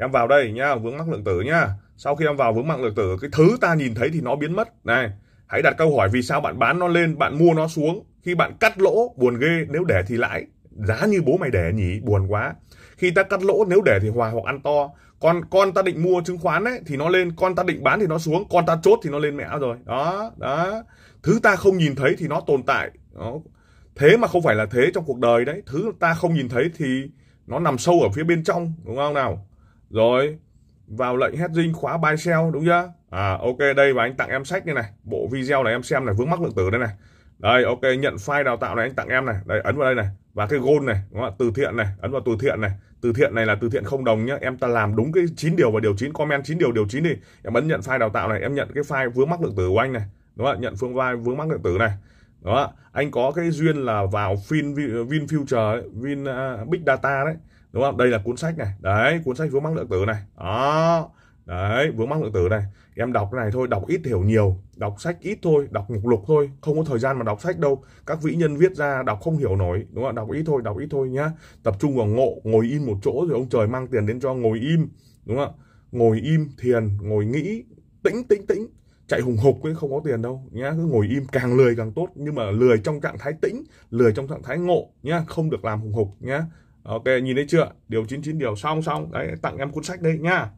em vào đây nhá vướng mắc lượng tử nhá sau khi em vào vướng mắc lượng tử cái thứ ta nhìn thấy thì nó biến mất này hãy đặt câu hỏi vì sao bạn bán nó lên bạn mua nó xuống khi bạn cắt lỗ buồn ghê nếu để thì lãi giá như bố mày để nhỉ buồn quá khi ta cắt lỗ nếu để thì hòa hoặc ăn to con con ta định mua chứng khoán ấy thì nó lên con ta định bán thì nó xuống con ta chốt thì nó lên mẹ rồi đó đó thứ ta không nhìn thấy thì nó tồn tại đó. thế mà không phải là thế trong cuộc đời đấy thứ ta không nhìn thấy thì nó nằm sâu ở phía bên trong đúng không nào rồi vào lệnh hedging khóa buy sell đúng chưa à ok đây và anh tặng em sách như này bộ video này em xem này vướng mắc lượng tử đây này đây ok nhận file đào tạo này anh tặng em này đây ấn vào đây này và cái gold này đúng không? từ thiện này ấn vào từ thiện này từ thiện này là từ thiện không đồng nhá em ta làm đúng cái chín điều và điều chín comment chín điều điều chín đi em ấn nhận file đào tạo này em nhận cái file vướng mắc lượng tử của anh này đúng không nhận phương vai vướng mắc lượng tử này đó anh có cái duyên là vào fin vin future ấy, vin uh, big data đấy đúng không đây là cuốn sách này đấy cuốn sách vướng mắc lượng tử này đó đấy vướng mắc lượng tử này em đọc cái này thôi đọc ít hiểu nhiều đọc sách ít thôi đọc mục lục thôi không có thời gian mà đọc sách đâu các vĩ nhân viết ra đọc không hiểu nổi đúng không đọc ít thôi đọc ít thôi nhá tập trung vào ngộ ngồi im một chỗ rồi ông trời mang tiền đến cho ngồi im đúng không ngồi im thiền ngồi nghĩ tĩnh tĩnh tĩnh chạy hùng hục ấy không có tiền đâu nhá cứ ngồi im càng lười càng tốt nhưng mà lười trong trạng thái tĩnh lười trong trạng thái ngộ nhá không được làm hùng hục nhá ok nhìn thấy chưa điều 99 điều song song đấy tặng em cuốn sách đây nha.